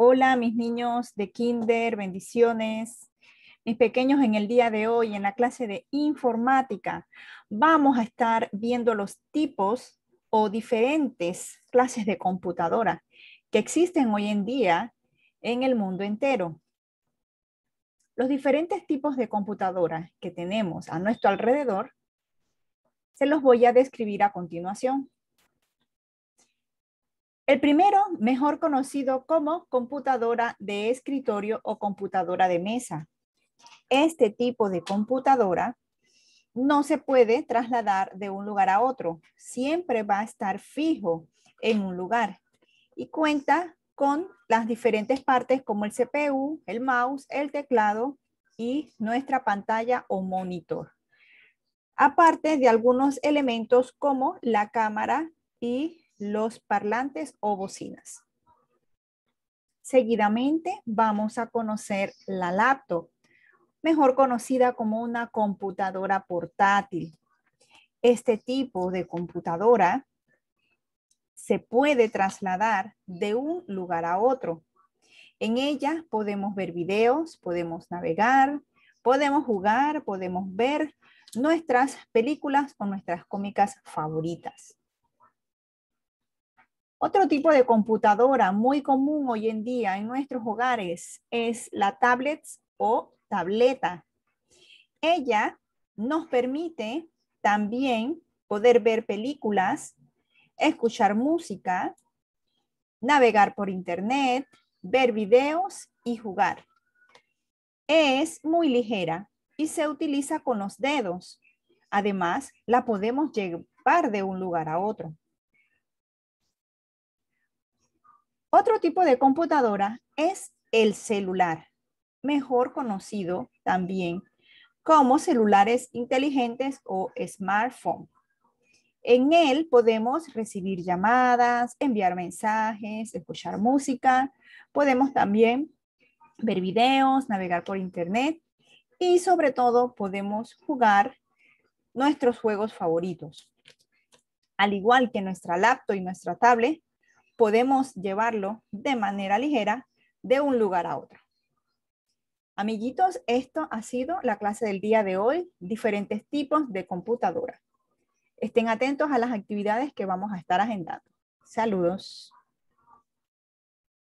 Hola, mis niños de kinder, bendiciones. Mis pequeños, en el día de hoy, en la clase de informática, vamos a estar viendo los tipos o diferentes clases de computadora que existen hoy en día en el mundo entero. Los diferentes tipos de computadora que tenemos a nuestro alrededor, se los voy a describir a continuación. El primero, mejor conocido como computadora de escritorio o computadora de mesa. Este tipo de computadora no se puede trasladar de un lugar a otro. Siempre va a estar fijo en un lugar y cuenta con las diferentes partes como el CPU, el mouse, el teclado y nuestra pantalla o monitor. Aparte de algunos elementos como la cámara y los parlantes o bocinas. Seguidamente vamos a conocer la laptop, mejor conocida como una computadora portátil. Este tipo de computadora se puede trasladar de un lugar a otro. En ella podemos ver videos, podemos navegar, podemos jugar, podemos ver nuestras películas o nuestras cómicas favoritas. Otro tipo de computadora muy común hoy en día en nuestros hogares es la tablet o tableta. Ella nos permite también poder ver películas, escuchar música, navegar por internet, ver videos y jugar. Es muy ligera y se utiliza con los dedos. Además, la podemos llevar de un lugar a otro. Otro tipo de computadora es el celular, mejor conocido también como celulares inteligentes o smartphone. En él podemos recibir llamadas, enviar mensajes, escuchar música, podemos también ver videos, navegar por internet y sobre todo podemos jugar nuestros juegos favoritos. Al igual que nuestra laptop y nuestra tablet, podemos llevarlo de manera ligera de un lugar a otro. Amiguitos, esto ha sido la clase del día de hoy, diferentes tipos de computadora. Estén atentos a las actividades que vamos a estar agendando. Saludos.